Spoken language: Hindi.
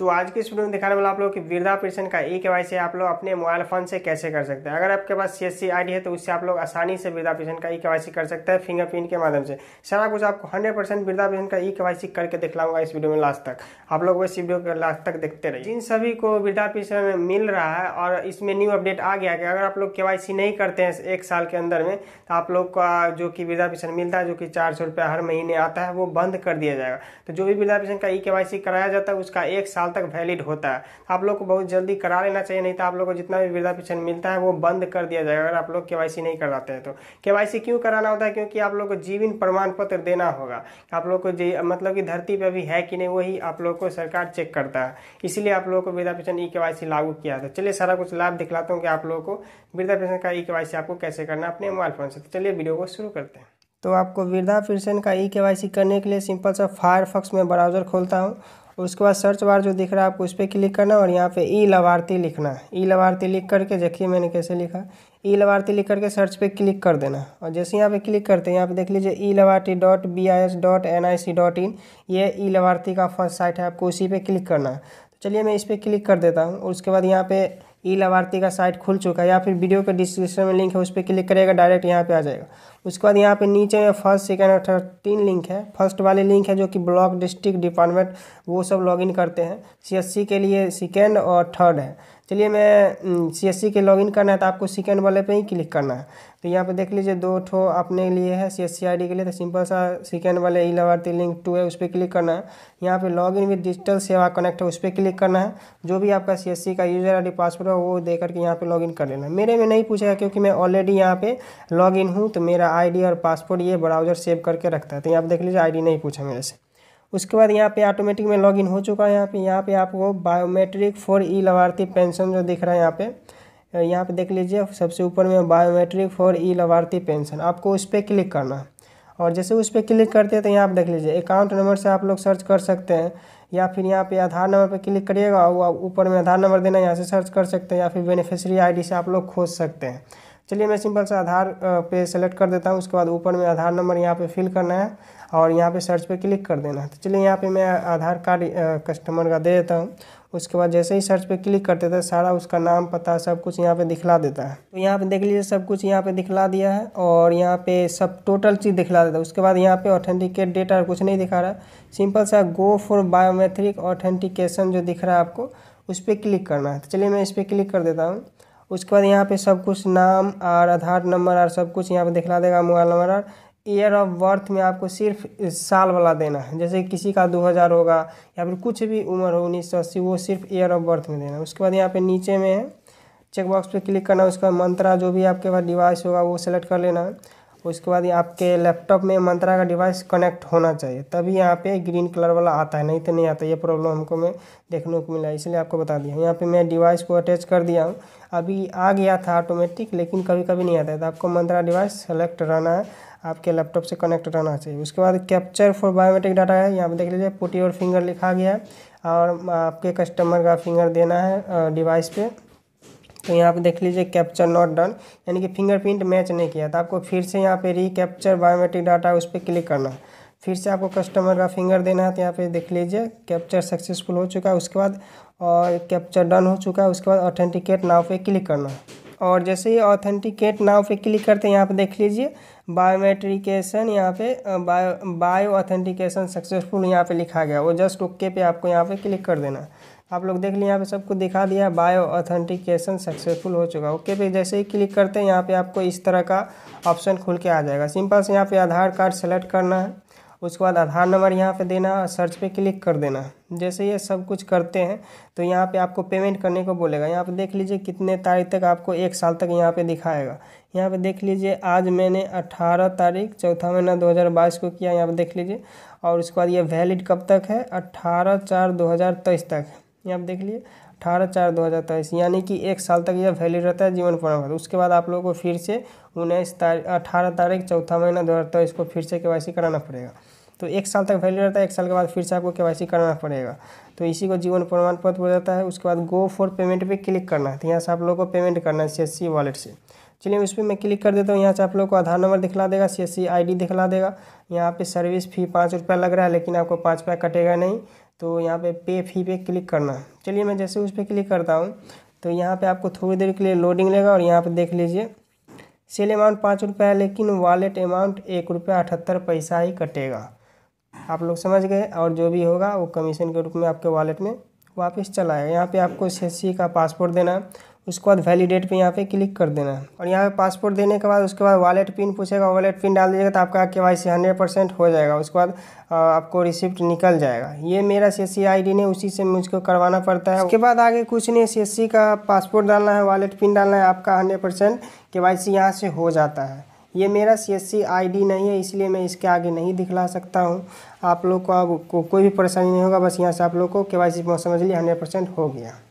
तो आज की इस वीडियो में दिखाने वाला आप लोग कि वृद्धा पेंशन का ई के आप लोग अपने मोबाइल फोन से कैसे कर सकते हैं अगर आपके पास सी एस है तो उससे आप लोग आसानी से वृद्धा पेंशन का ई के कर सकते हैं फिंगरप्रिंट के माध्यम से सारा कुछ आपको हंड्रेड परसेंट वृद्धा पेंशन का ई के करके दिखलाऊंगा इस वीडियो में लास्ट तक आप लोग इस वीडियो के लास्ट तक देखते रहे जिन सभी को वृद्धा पेंशन मिल रहा है और इसमें न्यू अपडेट आ गया कि अगर आप लोग के नहीं करते हैं एक साल के अंदर में तो आप लोग का जो कि वृद्धा पेंशन मिलता है जो कि चार सौ हर महीने आता है वो बंद कर दिया जाएगा तो जो भी वृद्धा पेंशन का ई के कराया जाता है उसका एक साल साल तक वैलिड होता है आप लोग को बहुत जल्दी करा लेना चाहिए नहीं तो आप लोग को जितना भी वृद्धा पेंशन मिलता है वो बंद कर दिया जाएगा अगर आप लोग के नहीं कराते हैं तो के क्यों कराना होता है क्योंकि आप लोग को जीवन प्रमाण पत्र देना होगा आप लोग को मतलब कि धरती पर भी है कि नहीं वही आप लोग को सरकार चेक करता है इसीलिए आप लोग को वृद्धा पेंशन ई के लागू किया था चलिए सारा कुछ लाभ दिखलाता हूँ कि आप लोग को वृद्धा पेंशन का ई के आपको कैसे करना अपने मोबाइल फ़ोन से तो चलिए वीडियो को शुरू करते हैं तो आपको वृद्धा पेंशन का ई के करने के लिए सिंपल सा फायरफॉक्स में ब्राउज़र खोलता हूँ उसके बाद सर्च बार जो दिख रहा है आपको उस पर क्लिक करना और यहाँ पे ई लाभार्थी लिखना ई लाभार्थी लिख करके देखिए मैंने कैसे लिखा ई लाभार्थी लिख करके सर्च पे क्लिक कर देना और जैसे यहाँ पे क्लिक करते हैं यहाँ पे देख लीजिए ई लाभार्थी dot B I S dot N I C dot in ये ई लाभार्थी का फर्स्ट साइट है आपको उसी पर क्लिक करना है तो चलिए मैं इस पर क्लिक कर देता हूँ उसके बाद यहाँ पर ई लाभार्थी का साइट खुल चुका है या फिर वीडियो के डिस्क्रिप्शन में लिंक है उस पर क्लिक करेगा डायरेक्ट यहाँ पे आ जाएगा उसके बाद यहाँ पे नीचे में फर्स्ट सेकेंड और थर्ड तीन लिंक है फर्स्ट वाले लिंक है जो कि ब्लॉक डिस्ट्रिक्ट डिपार्टमेंट वो सब लॉगिन करते हैं सीएससी के लिए सेकेंड और थर्ड है चलिए मैं सी एस सी के लॉगिन करना है तो आपको सेकेंड वाले पे ही क्लिक करना है तो यहाँ पे देख लीजिए दो ठो अपने लिए है C S C I D के लिए तो सिंपल सा सेकेंड वाले ई लाभार्थी लिंक टू है उस पर क्लिक करना है यहाँ पे login with digital Seva connect है उस पर क्लिक करना है जो भी आपका सी एस सी का यूज़र आई डी पासवर्ड है वो दे करके यहाँ पर इन कर लेना मेरे में नहीं पूछेगा क्योंकि मैं ऑलरेडी यहाँ लॉग इन हूँ तो मेरा आई डी और पासवर्ड ये ब्राउजर सेव करके रखता है तो यहाँ पर देख लीजिए आई डी नहीं पूछा मेरे से उसके बाद यहाँ पे ऑटोमेटिक में लॉगिन हो चुका है यहाँ पे यहाँ पे आपको बायोमेट्रिक फॉर ई लाभार्थी पेंशन जो दिख रहा है यहाँ पे यहाँ पे देख लीजिए सबसे ऊपर में बायोमेट्रिक फॉर ई लाभार्थी पेंशन आपको उस पर क्लिक करना है और जैसे उस पर क्लिक करते हैं तो यहाँ पर देख लीजिए अकाउंट नंबर से आप लोग सर्च कर सकते हैं या फिर यहाँ पे आधार नंबर पर क्लिक करिएगा और ऊपर में आधार नंबर देना यहाँ से सर्च कर सकते हैं या फिर बेनिफिशियरी आईडी से आप लोग खोज सकते हैं चलिए मैं सिंपल से आधार पे सेलेक्ट कर देता हूँ उसके बाद ऊपर में आधार नंबर यहाँ पे फिल करना है और यहाँ पे सर्च पे क्लिक कर देना है तो चलिए यहाँ पे मैं आधार कार्ड कस्टमर का दे देता हूँ उसके बाद जैसे ही सर्च पे क्लिक करते थे तो सारा उसका नाम पता सब कुछ यहाँ पे दिखला देता है तो यहाँ पे देख लीजिए सब कुछ यहाँ पे दिखला दिया है और यहाँ पे सब टोटल चीज़ दिखला देता है उसके बाद यहाँ पे ऑथेंटिकेट डेटा कुछ नहीं दिखा रहा सिंपल सा गो फॉर बायोमेट्रिक ऑथेंटिकेशन जो दिख रहा है आपको उस पर क्लिक करना है तो चलिए मैं इस पर क्लिक कर देता हूँ उसके बाद यहाँ पे सब कुछ नाम और आधार नंबर और सब कुछ यहाँ पे दिखला देगा मोबाइल नंबर और ईयर ऑफ बर्थ में आपको सिर्फ साल वाला देना है जैसे किसी का 2000 होगा या फिर कुछ भी उम्र हो उन्नीस सौ वो सिर्फ ईयर ऑफ बर्थ में देना उसके बाद यहाँ पे नीचे में है चेकबॉक्स पे क्लिक करना उसके उसका मंत्रा जो भी आपके पास डिवाइस होगा वो सेलेक्ट कर लेना है उसके बाद आपके लैपटॉप में मंत्रा का डिवाइस कनेक्ट होना चाहिए तभी यहाँ पे ग्रीन कलर वाला आता है नहीं तो नहीं आता ये प्रॉब्लम हमको मैं देखने को मिला इसलिए आपको बता दिया यहाँ पे मैं डिवाइस को अटैच कर दिया हूँ अभी आ गया था ऑटोमेटिक लेकिन कभी कभी नहीं आता है तो आपको मंत्रा डिवाइस सेलेक्ट रहना है आपके लैपटॉप से कनेक्ट रहना चाहिए उसके बाद कैप्चर फॉर बायोमेट्रिक डाटा है यहाँ पर देख लीजिए पुटी और फिंगर लिखा गया है और आपके कस्टमर का फिंगर देना है डिवाइस पर तो यहाँ पे देख लीजिए कैप्चर नॉट डन यानी कि फिंगरप्रिंट मैच नहीं किया तो आपको फिर से यहाँ पे रिकैप्चर बायोमेट्रिक डाटा उस पर क्लिक करना है फिर से आपको कस्टमर का फिंगर देना है तो यहाँ पे देख लीजिए कैप्चर सक्सेसफुल हो चुका है उसके बाद और कैप्चर डन हो चुका है उसके बाद ऑथेंटिकेट नाव पे क्लिक करना है और जैसे ही ऑथेंटिकेट नाव पे क्लिक करते हैं यहाँ पे देख लीजिए बायोमेट्रिकेशन यहाँ पे बायो बायो ऑथेंटिकेशन सक्सेसफुल यहाँ पे लिखा गया वो जस्ट ओके पे आपको यहाँ पे क्लिक कर देना आप लोग देख लिए यहाँ पे सबको दिखा दिया बायो ऑथेंटिकेशन सक्सेसफुल हो चुका ओके पे जैसे ही क्लिक करते हैं यहाँ पे आपको इस तरह का ऑप्शन खुल के आ जाएगा सिंपल से यहाँ पे आधार कार्ड सेलेक्ट करना है उसके बाद आधार नंबर यहाँ पे देना है सर्च पे क्लिक कर देना है जैसे ये सब कुछ करते हैं तो यहाँ पे आपको पेमेंट करने को बोलेगा यहाँ पे देख लीजिए कितने तारीख तक आपको एक साल तक यहाँ पे दिखाएगा यहाँ पे देख लीजिए आज मैंने 18 तारीख चौथा महीना 2022 को किया यहाँ पे देख लीजिए और उसके बाद ये वैलिड कब तक है अट्ठारह चार दो तक ये आप देख लिए अठारह चार दो हज़ार तेईस यानी कि एक साल तक यह वैलिड रहता है जीवन प्रमाण पत्र उसके बाद आप लोगों को फिर से उन्नीस तारीख अठारह तारीख चौथा महीना दो हज़ार तेईस को फिर से के कराना पड़ेगा तो एक साल तक वैलिड रहता है एक साल के बाद फिर से आपको के कराना पड़ेगा तो इसी को जीवन प्रमाण पत्र बोल जाता है उसके बाद गो फॉर पेमेंट पे क्लिक करना है तो यहाँ से आप लोगों को पेमेंट करना है सी एस सी वॉलेट से चलिए उस पर मैं क्लिक कर देता हूँ यहाँ से आप लोग को आधार नंबर दिखला देगा C S C I D दिखला देगा यहाँ पर सर्विस फ़ी पाँच रुपया लग रहा है लेकिन आपको पाँच रुपया कटेगा नहीं तो यहाँ पे पे फी पे क्लिक करना है चलिए मैं जैसे उस पर क्लिक करता हूँ तो यहाँ पे आपको थोड़ी देर के लिए लोडिंग लेगा और यहाँ पे देख लीजिए सेल अमाउंट पाँच रुपये है लेकिन वॉलेट अमाउंट एक रुपया अठहत्तर पैसा ही कटेगा आप लोग समझ गए और जो भी होगा वो कमीशन के रूप में आपके वॉलेट में वापस चला आएगा यहाँ पर आपको सी का पासपोर्ट देना उसके बाद वैलिडेट पे यहाँ पे क्लिक कर देना है और यहाँ पे पासपोर्ट देने के बाद उसके बाद वॉलेट पिन पूछेगा वॉलेट पिन डाल दीजिएगा तो आपका के वाई सी हो जाएगा उसके बाद आपको रिसिप्ट निकल जाएगा ये मेरा सी एस सी ने उसी से मुझको करवाना पड़ता है उसके बाद आगे कुछ नहीं सी का पासपोर्ट डालना है वॉलेट पिन डालना है आपका hundred percent K Y C यहाँ से हो जाता है ये मेरा सी एस नहीं है इसलिए मैं इसके आगे नहीं दिखला सकता हूँ आप लोग को अब को, कोई भी परेशानी नहीं होगा बस यहाँ से आप लोग को के वाई सी समझ लिए हंड्रेड परसेंट हो गया